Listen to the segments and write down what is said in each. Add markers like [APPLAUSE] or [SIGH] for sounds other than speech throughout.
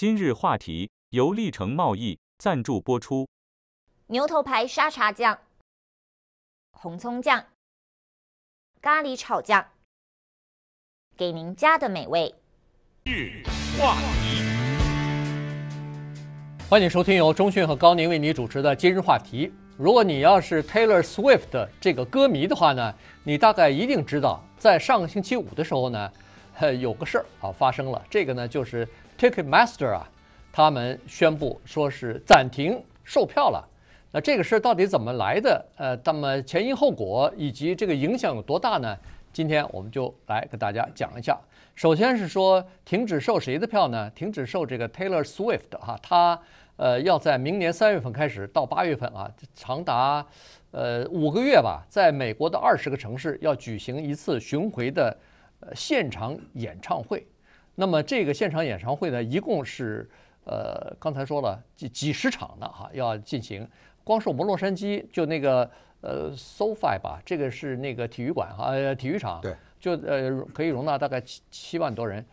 今日话题由历城贸易赞助播出。牛头牌沙茶酱、红葱酱、咖喱炒酱，给您家的美味。日话题，欢迎收听由中讯和高宁为你主持的今日话题。如果你要是 Taylor Swift 的这个歌迷的话呢，你大概一定知道，在上个星期五的时候呢，有个事儿啊发生了。这个呢，就是。Ticketmaster 啊，他们宣布说是暂停售票了。那这个事儿到底怎么来的？呃，那么前因后果以及这个影响有多大呢？今天我们就来给大家讲一下。首先是说停止售谁的票呢？停止售这个 Taylor Swift 哈，他呃要在明年三月份开始到八月份啊，长达呃五个月吧，在美国的二十个城市要举行一次巡回的呃现场演唱会。那么这个现场演唱会呢，一共是呃，刚才说了几几十场的哈，要进行。光是我们洛杉矶就那个呃，SoFi 吧，这个是那个体育馆呃体育场。对。就呃，可以容纳大概七七万多人，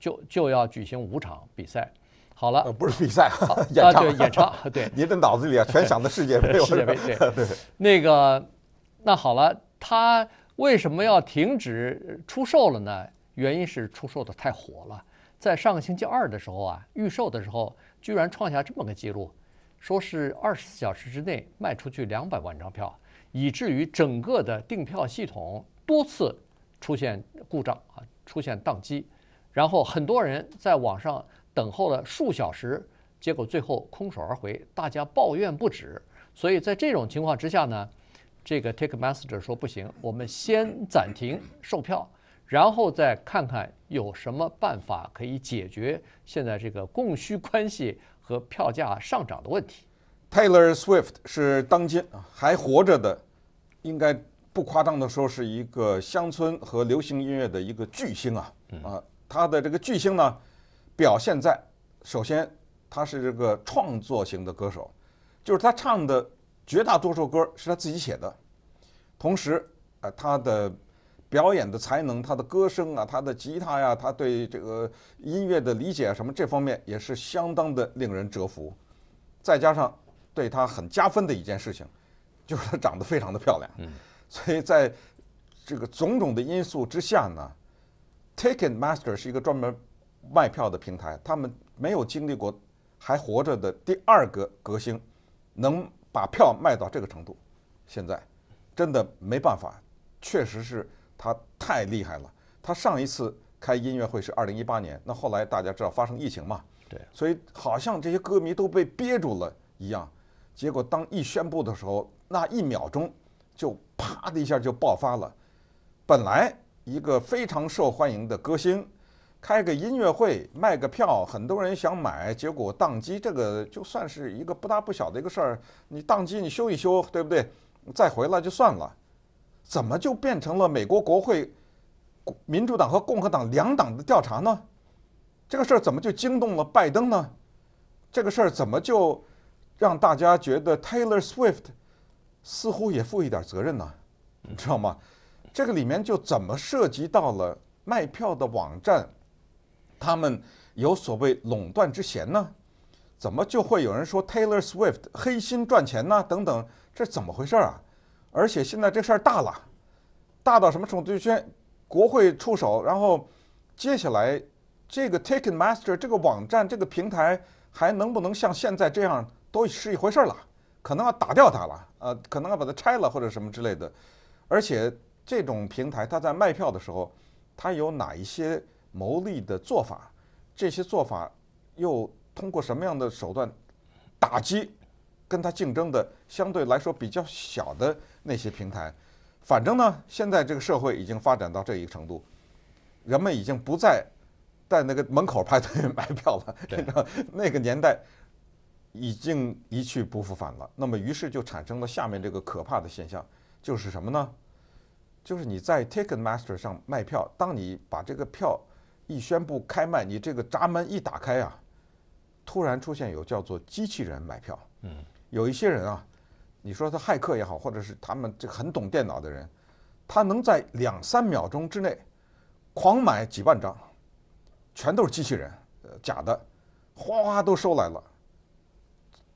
就就要举行五场比赛。好了。不是比赛，演唱。啊，对，演唱。对。[LAUGHS] 您的脑子里啊，全想的世界杯，[LAUGHS] 世界杯。对 [LAUGHS] 对。那个，那好了，他为什么要停止出售了呢？原因是出售的太火了，在上个星期二的时候啊，预售的时候居然创下这么个记录，说是二十四小时之内卖出去两百万张票，以至于整个的订票系统多次出现故障啊，出现宕机，然后很多人在网上等候了数小时，结果最后空手而回，大家抱怨不止。所以在这种情况之下呢，这个 Ticketmaster 说不行，我们先暂停售票。然后再看看有什么办法可以解决现在这个供需关系和票价上涨的问题。Taylor Swift 是当今啊还活着的，应该不夸张地说是一个乡村和流行音乐的一个巨星啊啊，他的这个巨星呢表现在，首先他是这个创作型的歌手，就是他唱的绝大多数歌是他自己写的，同时啊他的。表演的才能，他的歌声啊，他的吉他呀，他对这个音乐的理解啊，什么这方面也是相当的令人折服。再加上对他很加分的一件事情，[LAUGHS] 就是他长得非常的漂亮。嗯。所以在这个种种的因素之下呢，Ticketmaster 是一个专门卖票的平台，他们没有经历过还活着的第二个歌星能把票卖到这个程度，现在真的没办法，确实是。他太厉害了，他上一次开音乐会是二零一八年，那后来大家知道发生疫情嘛？对，所以好像这些歌迷都被憋住了一样。结果当一宣布的时候，那一秒钟就啪的一下就爆发了。本来一个非常受欢迎的歌星，开个音乐会卖个票，很多人想买，结果宕机，这个就算是一个不大不小的一个事儿。你宕机，你修一修，对不对？再回来就算了。怎么就变成了美国国会民主党和共和党两党的调查呢？这个事儿怎么就惊动了拜登呢？这个事儿怎么就让大家觉得 Taylor Swift 似乎也负一点责任呢？你知道吗？这个里面就怎么涉及到了卖票的网站，他们有所谓垄断之嫌呢？怎么就会有人说 Taylor Swift 黑心赚钱呢？等等，这怎么回事啊？而且现在这事儿大了，大到什么程度？就先国会出手，然后接下来这个 Ticketmaster 这个网站、这个平台还能不能像现在这样，都是一回事儿了。可能要打掉它了，呃，可能要把它拆了或者什么之类的。而且这种平台，它在卖票的时候，它有哪一些牟利的做法？这些做法又通过什么样的手段打击？跟它竞争的相对来说比较小的那些平台，反正呢，现在这个社会已经发展到这一个程度，人们已经不再在那个门口排队买票了，那个年代已经一去不复返了。那么，于是就产生了下面这个可怕的现象，就是什么呢？就是你在 Ticket Master 上卖票，当你把这个票一宣布开卖，你这个闸门一打开啊，突然出现有叫做机器人买票，嗯。有一些人啊，你说他骇客也好，或者是他们这很懂电脑的人，他能在两三秒钟之内狂买几万张，全都是机器人，呃，假的，哗哗都收来了。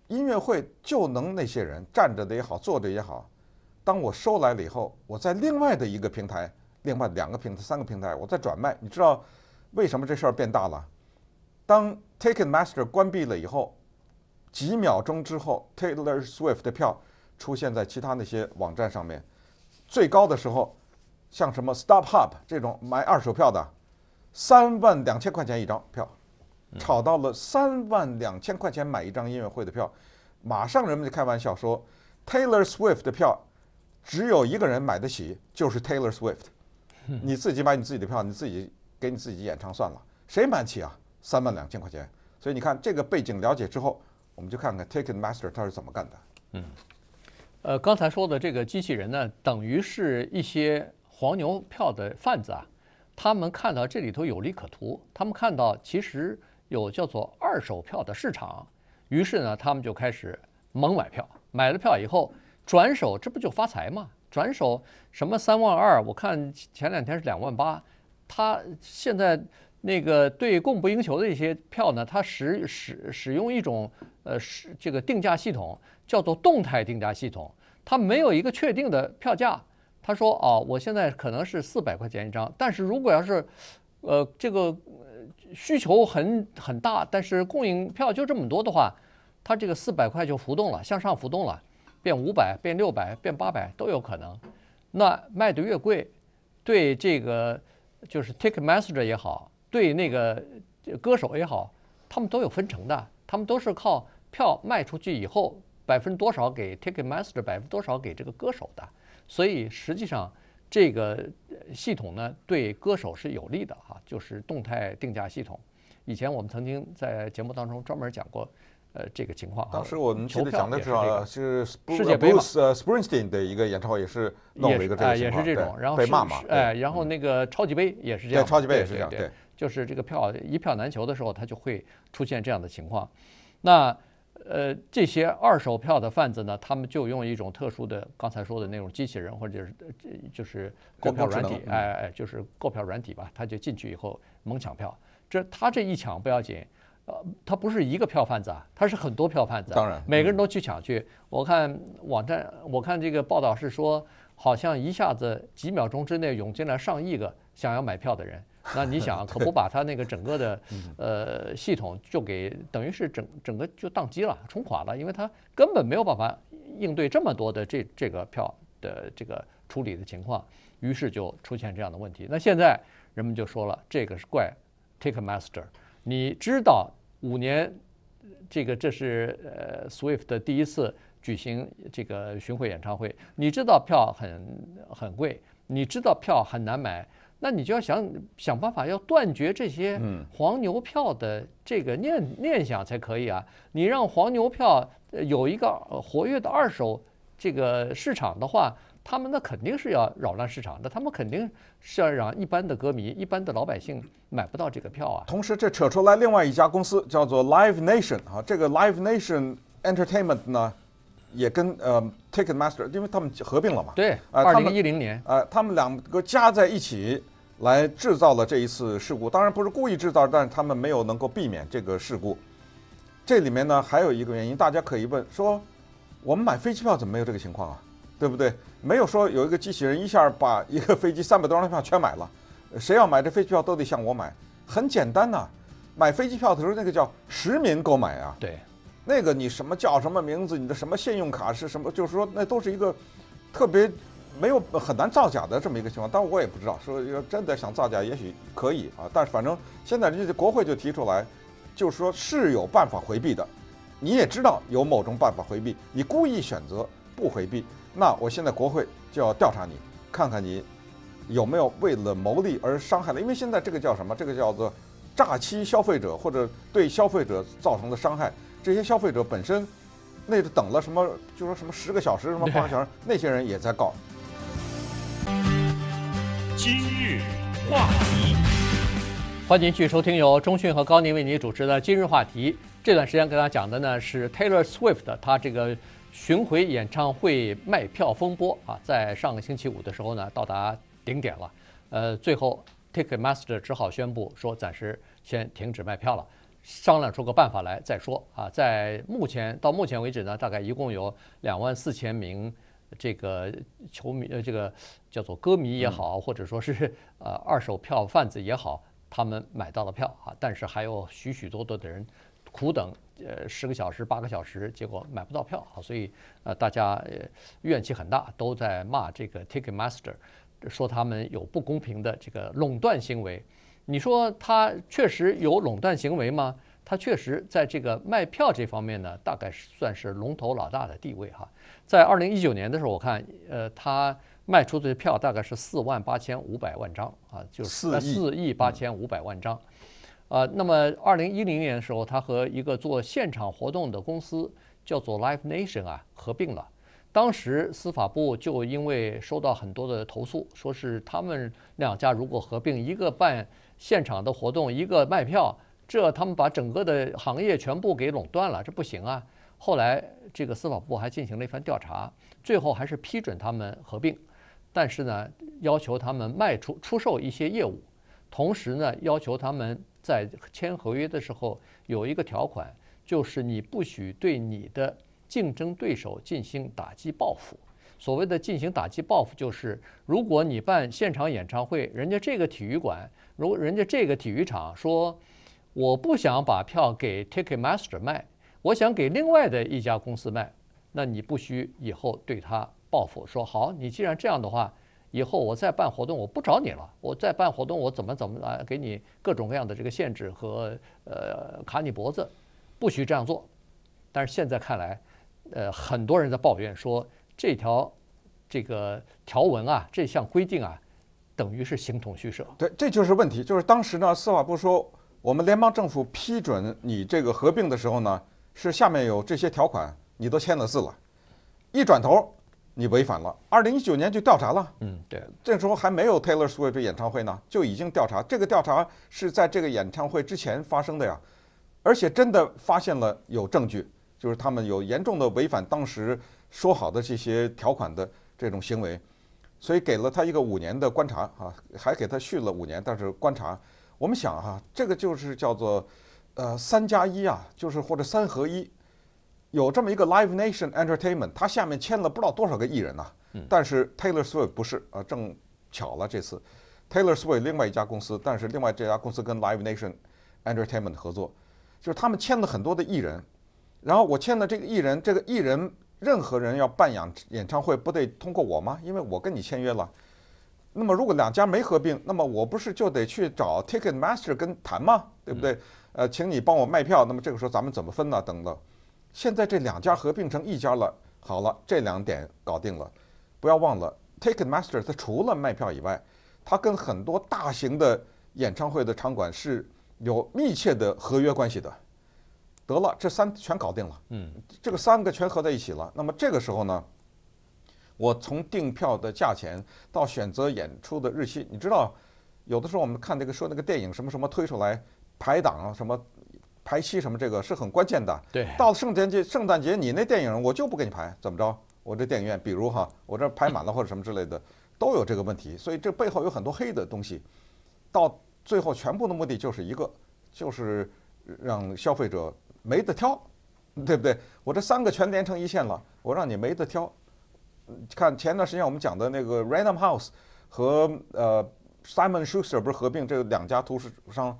音乐会就能那些人站着的也好，坐着也好，当我收来了以后，我在另外的一个平台、另外两个平台、三个平台，我在转卖。你知道为什么这事儿变大了？当 Ticketmaster 关闭了以后。几秒钟之后，Taylor Swift 的票出现在其他那些网站上面。最高的时候，像什么 StubHub 这种买二手票的，三万两千块钱一张票，炒到了三万两千块钱买一张音乐会的票。马上人们就开玩笑说，Taylor Swift 的票只有一个人买得起，就是 Taylor Swift。你自己买你自己的票，你自己给你自己演唱算了，谁买起啊？三万两千块钱。所以你看这个背景了解之后。我们就看看 Ticket Master 他是怎么干的。嗯，呃，刚才说的这个机器人呢，等于是一些黄牛票的贩子啊。他们看到这里头有利可图，他们看到其实有叫做二手票的市场，于是呢，他们就开始猛买票。买了票以后，转手这不就发财吗？转手什么三万二？我看前两天是两万八，他现在。那个对供不应求的一些票呢，它使使使用一种呃使这个定价系统叫做动态定价系统，它没有一个确定的票价。他说哦，我现在可能是四百块钱一张，但是如果要是，呃，这个需求很很大，但是供应票就这么多的话，它这个四百块就浮动了，向上浮动了，变五百、变六百、变八百都有可能。那卖的越贵，对这个就是 ticket m a s a g e r 也好。对那个歌手也好，他们都有分成的，他们都是靠票卖出去以后，百分之多少给 ticket master，百分之多少给这个歌手的。所以实际上这个系统呢，对歌手是有利的哈，就是动态定价系统。以前我们曾经在节目当中专门讲过，呃，这个情况啊。当时我们记得讲的是候啊，是世界杯嘛，e Springsteen 的一个演唱会也是弄了一个这个情况，被骂嘛。哎，然后那个超级杯也是这样，超级杯也是这样，对。就是这个票一票难求的时候，他就会出现这样的情况。那呃，这些二手票的贩子呢，他们就用一种特殊的，刚才说的那种机器人，或者是就是购票软体，哎哎，就是购票软体吧，他就进去以后猛抢票。这他这一抢不要紧，呃，他不是一个票贩子啊，他是很多票贩子，当然，每个人都去抢去。我看网站，我看这个报道是说，好像一下子几秒钟之内涌进来上亿个想要买票的人。[LAUGHS] 那你想，可不把他那个整个的 [LAUGHS] 呃系统就给等于是整整个就宕机了、冲垮了，因为他根本没有办法应对这么多的这这个票的这个处理的情况，于是就出现这样的问题。那现在人们就说了，这个是怪 Take Master，你知道五年这个这是呃 Swift 的第一次举行这个巡回演唱会，你知道票很很贵，你知道票很难买。那你就要想想办法，要断绝这些黄牛票的这个念念想才可以啊！你让黄牛票有一个活跃的二手这个市场的话，他们那肯定是要扰乱市场，那他们肯定是要让一般的歌迷、一般的老百姓买不到这个票啊！同时，这扯出来另外一家公司叫做 Live Nation 啊，这个 Live Nation Entertainment 呢，也跟呃 Ticketmaster，因为他们合并了嘛，对，二零一零年，呃，他们两个加在一起。来制造了这一次事故，当然不是故意制造，但是他们没有能够避免这个事故。这里面呢还有一个原因，大家可以问说，我们买飞机票怎么没有这个情况啊？对不对？没有说有一个机器人一下把一个飞机三百多张票全买了，谁要买这飞机票都得向我买，很简单呐。买飞机票的时候那个叫实名购买啊，对，那个你什么叫什么名字，你的什么信用卡是什么，就是说那都是一个特别。没有很难造假的这么一个情况，但我也不知道说要真的想造假，也许可以啊。但是反正现在人家国会就提出来，就是说是有办法回避的。你也知道有某种办法回避，你故意选择不回避，那我现在国会就要调查你，看看你有没有为了牟利而伤害了。因为现在这个叫什么？这个叫做诈欺消费者或者对消费者造成的伤害。这些消费者本身那等了什么？就说什么十个小时什么 [LAUGHS] 八个小时，那些人也在告。今日话题，欢迎继续收听由中讯和高宁为您主持的今日话题。这段时间跟大家讲的呢是 Taylor Swift 的，他这个巡回演唱会卖票风波啊，在上个星期五的时候呢到达顶点了。呃，最后 t i c k e t Master 只好宣布说暂时先停止卖票了，商量出个办法来再说啊。在目前到目前为止呢，大概一共有两万四千名。这个球迷呃，这个叫做歌迷也好，或者说是呃二手票贩子也好，他们买到了票啊，但是还有许许多多的人苦等呃十个小时八个小时，结果买不到票啊，所以呃大家怨气很大，都在骂这个 Ticketmaster，说他们有不公平的这个垄断行为。你说他确实有垄断行为吗？它确实在这个卖票这方面呢，大概是算是龙头老大的地位哈。在二零一九年的时候，我看呃，它卖出的票大概是四万八千五百万张啊，就是四亿八千五百万张。啊，那么二零一零年的时候，它和一个做现场活动的公司叫做 Live Nation 啊合并了。当时司法部就因为收到很多的投诉，说是他们两家如果合并，一个办现场的活动，一个卖票。这他们把整个的行业全部给垄断了，这不行啊！后来这个司法部还进行了一番调查，最后还是批准他们合并，但是呢，要求他们卖出出售一些业务，同时呢，要求他们在签合约的时候有一个条款，就是你不许对你的竞争对手进行打击报复。所谓的进行打击报复，就是如果你办现场演唱会，人家这个体育馆，如人家这个体育场说。我不想把票给 Ticketmaster 卖，我想给另外的一家公司卖。那你不许以后对他报复，说好，你既然这样的话，以后我再办活动我不找你了。我再办活动我怎么怎么来给你各种各样的这个限制和呃卡你脖子，不许这样做。但是现在看来，呃，很多人在抱怨说这条这个条文啊，这项规定啊，等于是形同虚设。对，这就是问题，就是当时呢，司法部说。我们联邦政府批准你这个合并的时候呢，是下面有这些条款，你都签了字了。一转头，你违反了。二零一九年就调查了，嗯，对，这时候还没有 Taylor Swift 演唱会呢，就已经调查。这个调查是在这个演唱会之前发生的呀，而且真的发现了有证据，就是他们有严重的违反当时说好的这些条款的这种行为，所以给了他一个五年的观察啊，还给他续了五年，但是观察。我们想哈，这个就是叫做，呃，三加一啊，就是或者三合一，有这么一个 Live Nation Entertainment，它下面签了不知道多少个艺人呐。但是 Taylor Swift 不是，啊，正巧了这次，Taylor Swift 另外一家公司，但是另外这家公司跟 Live Nation Entertainment 合作，就是他们签了很多的艺人，然后我签的这个艺人，这个艺人任何人要办演演唱会不得通过我吗？因为我跟你签约了。那么如果两家没合并，那么我不是就得去找 Ticketmaster 跟谈吗？对不对？呃，请你帮我卖票。那么这个时候咱们怎么分呢？等等，现在这两家合并成一家了。好了，这两点搞定了。不要忘了，Ticketmaster 它除了卖票以外，它跟很多大型的演唱会的场馆是有密切的合约关系的。得了，这三全搞定了。嗯，这个三个全合在一起了。那么这个时候呢？我从订票的价钱到选择演出的日期，你知道，有的时候我们看那个说那个电影什么什么推出来排档什么排期什么，这个是很关键的。对，到圣诞节圣诞节你那电影我就不给你排，怎么着？我这电影院，比如哈，我这排满了或者什么之类的，都有这个问题。所以这背后有很多黑的东西，到最后全部的目的就是一个，就是让消费者没得挑，对不对？我这三个全连成一线了，我让你没得挑。看前段时间我们讲的那个 Random House 和呃 Simon Schuster 不是合并，这两家图书商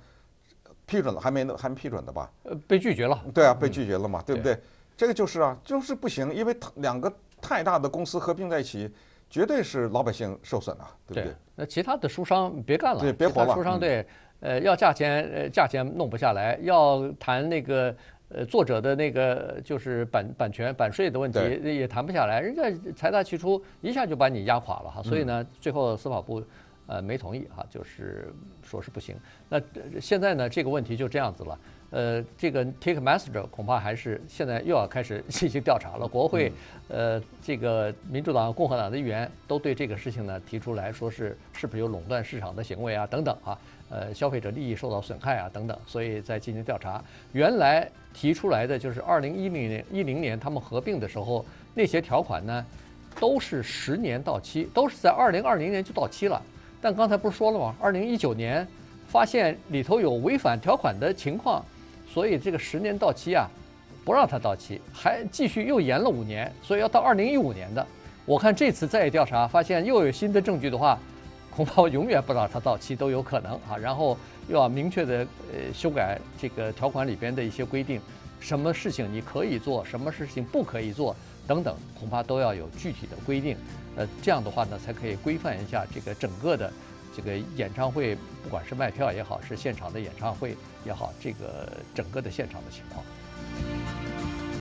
批准了，还没还没批准的吧？呃，被拒绝了。对啊，被拒绝了嘛，对不对？这个就是啊，就是不行，因为两个太大的公司合并在一起，绝对是老百姓受损啊，对不对？那其他的书商别干了，别活了。书商对，呃，要价钱，呃，价钱弄不下来，要谈那个。呃，作者的那个就是版版权版税的问题也谈不下来，人家财大气粗，一下就把你压垮了哈。所以呢，最后司法部，呃，没同意哈，就是说是不行。那现在呢，这个问题就这样子了。呃，这个 Take Master 恐怕还是现在又要开始进行调查了。国会，呃，这个民主党、共和党的议员都对这个事情呢提出来说是是不是有垄断市场的行为啊，等等啊，呃，消费者利益受到损害啊，等等，所以在进行调查。原来提出来的就是二零一零年、一零年他们合并的时候那些条款呢，都是十年到期，都是在二零二零年就到期了。但刚才不是说了吗？二零一九年发现里头有违反条款的情况。所以这个十年到期啊，不让他到期，还继续又延了五年，所以要到二零一五年的。我看这次再一调查，发现又有新的证据的话，恐怕我永远不让他到期都有可能啊。然后又要明确的呃修改这个条款里边的一些规定，什么事情你可以做，什么事情不可以做等等，恐怕都要有具体的规定。呃，这样的话呢，才可以规范一下这个整个的。这个演唱会，不管是卖票也好，是现场的演唱会也好，这个整个的现场的情况。